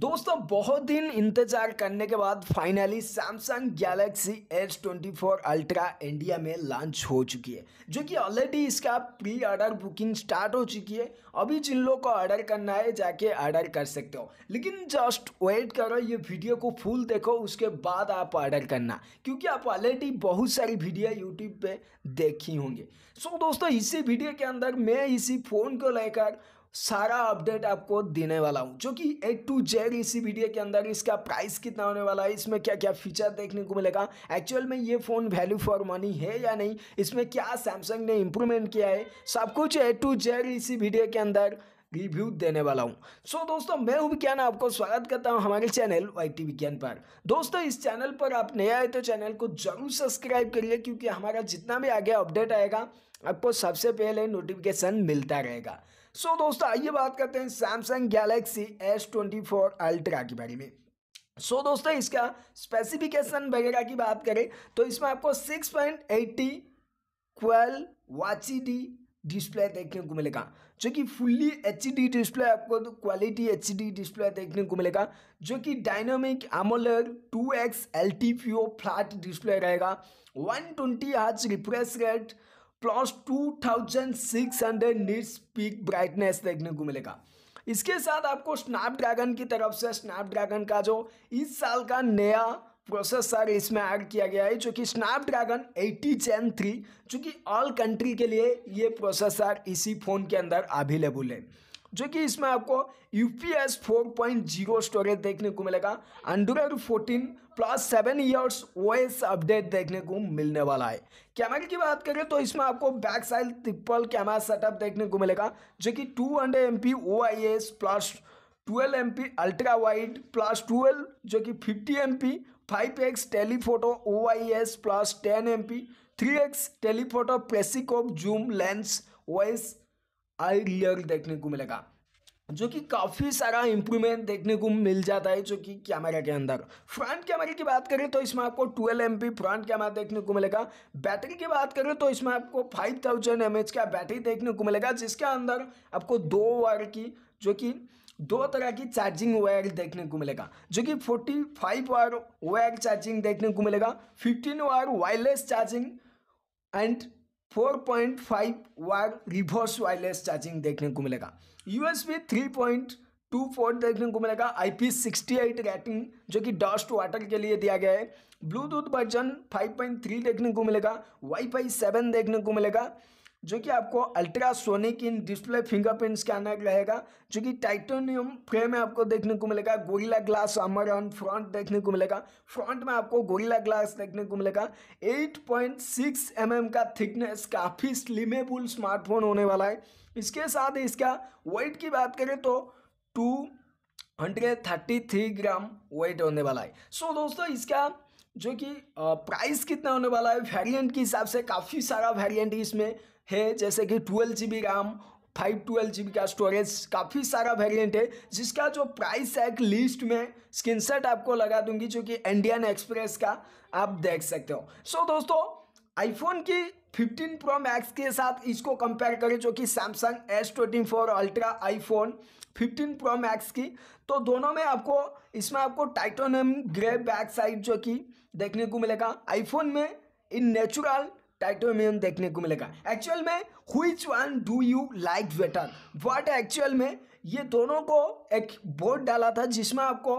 दोस्तों बहुत दिन इंतजार करने के बाद finally Samsung Galaxy S twenty four Ultra India में लॉन्च हो चुकी है जो कि ऑलरेडी इसका प्री ऑर्डर बुकिंग स्टार्ट हो चुकी है अभी जिन लोगों को ऑर्डर करना है जाके ऑर्डर कर सकते हो लेकिन जस्ट वेट करो ये वीडियो को फुल देखो उसके बाद आप ऑर्डर करना क्योंकि आप ऑलरेडी बहुत सारी वीडियो यूट्यूब पर देखी होंगे सो so, दोस्तों इसी वीडियो के अंदर मैं इसी फ़ोन को लेकर सारा अपडेट आपको देने वाला हूँ जो कि ए टू जेड इसी वीडियो के अंदर इसका प्राइस कितना होने वाला है इसमें क्या क्या फीचर देखने को मिलेगा एक्चुअल में ये फ़ोन वैल्यू फॉर मनी है या नहीं इसमें क्या सैमसंग ने इम्प्रूवमेंट किया है सब कुछ ए टू जेड इसी वीडियो के अंदर रिव्यू देने वाला हूँ सो so, दोस्तों मैं हूँ विज्ञान आपको स्वागत करता हूँ हमारे चैनल वाई टी विज्ञान पर दोस्तों इस चैनल पर आप नए आए तो चैनल को जरूर सब्सक्राइब करिए क्योंकि हमारा जितना भी आगे अपडेट आएगा आपको सबसे पहले नोटिफिकेशन मिलता रहेगा सो so, दोस्तों आइए बात करते हैं Samsung Galaxy S twenty four Ultra के बारे में सो so, दोस्तों इसका स्पेसिफिकेशन वगैरह की बात करें तो इसमें आपको सिक्स पॉइंट एट्टी क्वेल वाच डी डिस्प्ले देखने को मिलेगा जो कि फुल्ली एच डी डिस्प्ले आपको तो क्वालिटी एच डी डिस्प्ले देखने को मिलेगा जो कि dynamic AMOLED 2x L T flat display रहेगा 120 twenty refresh rate plus two thousand six hundred nits peak brightness देखने को मिलेगा इसके साथ आपको स्नैपड्रैगन की तरफ से स्नैपड्रैगन का जो इस साल का नया प्रोसेसर इसमें ऐड किया गया है जो कि स्नैपड्रैगन 80 जेन 3 जो कि ऑल कंट्री के लिए ये प्रोसेसर इसी फ़ोन के अंदर अवेलेबल है जो कि इसमें आपको U P S four point zero storage देखने को मिलेगा Android fourteen plus seven years O S update देखने को मिलने वाला है कैमरे की बात करें तो इसमें आपको back side triple camera setup देखने को मिलेगा जो कि two hundred M P O I S plus twelve M P ultra wide plus twelve जो कि fifty M P five X telephoto O I S plus ten M P three X telephoto periscope zoom lens O S आईलियर देखने को मिलेगा जो कि काफ़ी सारा इम्प्रूवमेंट देखने को मिल जाता है जो कि कैमरा के अंदर फ्रंट कैमरे की बात करें तो इसमें आपको 12 एम फ्रंट कैमरा देखने को मिलेगा बैटरी की बात करें तो इसमें आपको 5000 थाउजेंड का बैटरी देखने को मिलेगा जिसके अंदर आपको दो वायर की जो कि दो तरह की चार्जिंग वायर देखने को मिलेगा जो कि forty five wire wire charging देखने को मिलेगा fifteen wire wireless charging and 4.5 wire reverse wireless charging देखने को मिलेगा यूएसबी 3.24 देखने को मिलेगा आई सिक्सटी एट रेटिंग जो कि डस्ट वाटर के लिए दिया गया है ब्लूटूथ वर्जन 5.3 देखने को मिलेगा वाईफाई 7 देखने को मिलेगा जो कि आपको ultrasonic in display fingerprint scanner रहेगा जो कि टाइटोनियम फ्रेम में आपको देखने को मिलेगा Gorilla Glass Armor on front देखने को मिलेगा फ्रंट में आपको गोरिला ग्लास देखने को मिलेगा 8.6 पॉइंट mm का थिकनेस काफ़ी स्लिमेबल स्मार्टफोन होने वाला है इसके साथ इसका वेट की बात करें तो two hundred thirty three gram weight होने वाला है सो so, दोस्तों इसका जो कि प्राइस कितना होने वाला है वेरिएंट के हिसाब से काफ़ी सारा वेरिएंट इसमें है जैसे कि twelve G RAM five twelve G का स्टोरेज काफ़ी सारा वेरिएंट है जिसका जो प्राइस है एक लिस्ट में स्क्रीनशॉट आपको लगा दूंगी जो कि इंडियन एक्सप्रेस का आप देख सकते हो सो so, दोस्तों आईफोन की 15 प्रो मैक्स के साथ इसको कंपेयर करें जो कि Samsung S twenty four Ultra iPhone 15 Pro Max की तो दोनों में आपको इसमें आपको टाइटोनियम ग्रे बैक साइड जो कि देखने को मिलेगा आईफोन में इन नेचुरल टाइटोमियम देखने को मिलेगा एक्चुअल में which one do you like better what actual में ये दोनों को एक बोर्ड डाला था जिसमें आपको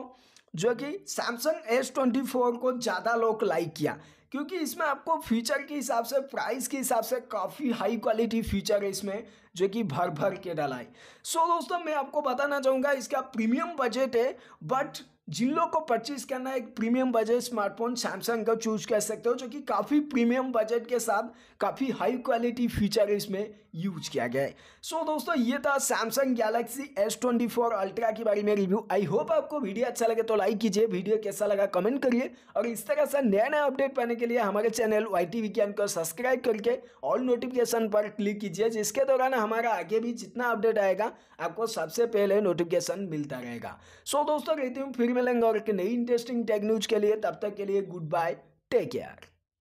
जो कि सैमसंग एस ट्वेंटी फोर को ज़्यादा लोग लाइक किया क्योंकि इसमें आपको फीचर के हिसाब से प्राइस के हिसाब से काफ़ी हाई क्वालिटी फीचर है इसमें जो कि भर भर के डाला है सो so, दोस्तों मैं आपको बताना चाहूँगा इसका प्रीमियम बजट है बट जिन लोग को परचेज करना है एक प्रीमियम बजट स्मार्टफोन सैमसंग का चूज कर सकते हो जो कि काफ़ी प्रीमियम बजट के साथ काफ़ी हाई क्वालिटी फीचर इसमें यूज किया गया है सो so, दोस्तों ये था Samsung Galaxy S twenty four Ultra के बारे में रिव्यू आई होप आपको वीडियो अच्छा लगे तो लाइक कीजिए वीडियो कैसा लगा कमेंट करिए और इस तरह से नया नया अपडेट पाने के लिए हमारे चैनल वाई टी विज्ञान को सब्सक्राइब करके ऑल नोटिफिकेशन पर क्लिक कीजिए जिसके दौरान हमारा आगे भी जितना अपडेट आएगा आपको सबसे पहले नोटिफिकेशन मिलता रहेगा सो दोस्तों रहती हूँ फिर मिलेंगे और एक नई इंटरेस्टिंग टेक न्यूज के लिए तब तक के लिए गुड बाय टेक केयर